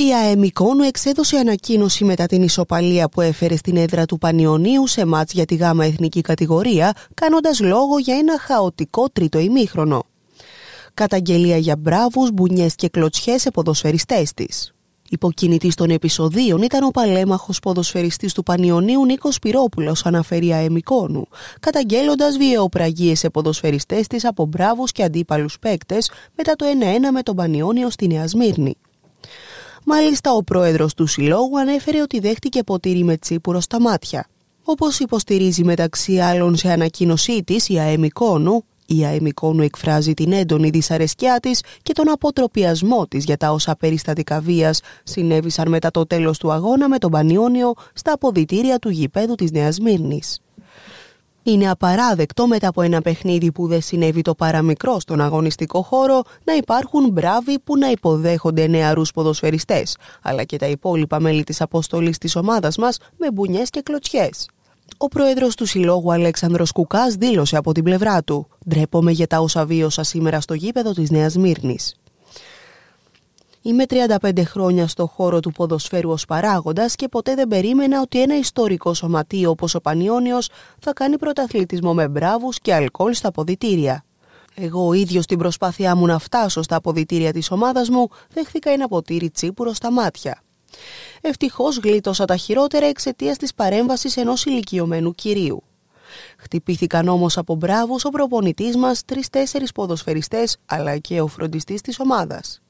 Η ΑΕΜ εξέδωσε ανακοίνωση μετά την ισοπαλία που έφερε στην έδρα του Πανιωνίου σε μάτς για τη γάμα εθνική κατηγορία, κάνοντας λόγο για ένα χαοτικό τρίτο ημίχρονο. Καταγγελία για μπράβους, μπουνιές και κλωτσιές σε ποδοσφαιριστές της. Υποκινητής των επεισοδίων ήταν ο παλέμαχος ποδοσφαιριστής του Πανιωνίου Νίκος Πυρόπουλος αναφέρει αεμικόνου, καταγγέλλοντας βιαιοπραγίες σε ποδοσφαιριστές της από μπράβους και αντίπαλους παίκτες μετά το 1-1 με τον Πανιόνιο στη Νέα Σμύρνη. Μάλιστα, ο πρόεδρος του Συλλόγου ανέφερε ότι δέχτηκε ποτήρι με τσίπουρο στα μάτια. Όπως υποστηρίζει μεταξύ άλλων σε ανακοίνωσή της η ΑΕΜΙΚΟΝΟΥ, η ΑΕΜΙΚΟΝΟΥ εκφράζει την έντονη δυσαρεσκιά της και τον αποτροπιασμό της για τα όσα περιστατικά βίας συνέβησαν μετά το τέλος του αγώνα με τον Πανιόνιο στα αποδητήρια του γηπέδου της Νέας Μύρνης. Είναι απαράδεκτο μετά από ένα παιχνίδι που δεν συνέβη το παραμικρό στον αγωνιστικό χώρο να υπάρχουν μπράβοι που να υποδέχονται νεαρούς ποδοσφαιριστές, αλλά και τα υπόλοιπα μέλη της αποστολής της ομάδας μας με μπουνιές και κλωτσιές. Ο πρόεδρος του Συλλόγου Αλέξανδρος Κουκάς δήλωσε από την πλευρά του: Ντρέπομαι για τα όσα βίωσα σήμερα στο γήπεδο της Νέας Μύρνης. Είμαι 35 χρόνια στο χώρο του ποδοσφαίρου ως παράγοντας και ποτέ δεν περίμενα ότι ένα ιστορικό σωματείο όπως ο Πανιόνιος θα κάνει πρωταθλητισμό με μπράβους και αλκοόλ στα ποδητήρια. Εγώ ο ίδιος στην προσπάθειά μου να φτάσω στα αποδητήρια της ομάδας μου δέχθηκα ένα ποτήρι τσίπουρο στα μάτια. Ευτυχώς γλίτωσα τα χειρότερα εξαιτίας της παρέμβασης ενός ηλικιωμένου κυρίου. Χτυπήθηκαν όμως από μπράβους ο προπονητής μας, τρει-τέσσερι ποδοσφαιριστές αλλά και ο φροντιστής της ομάδας.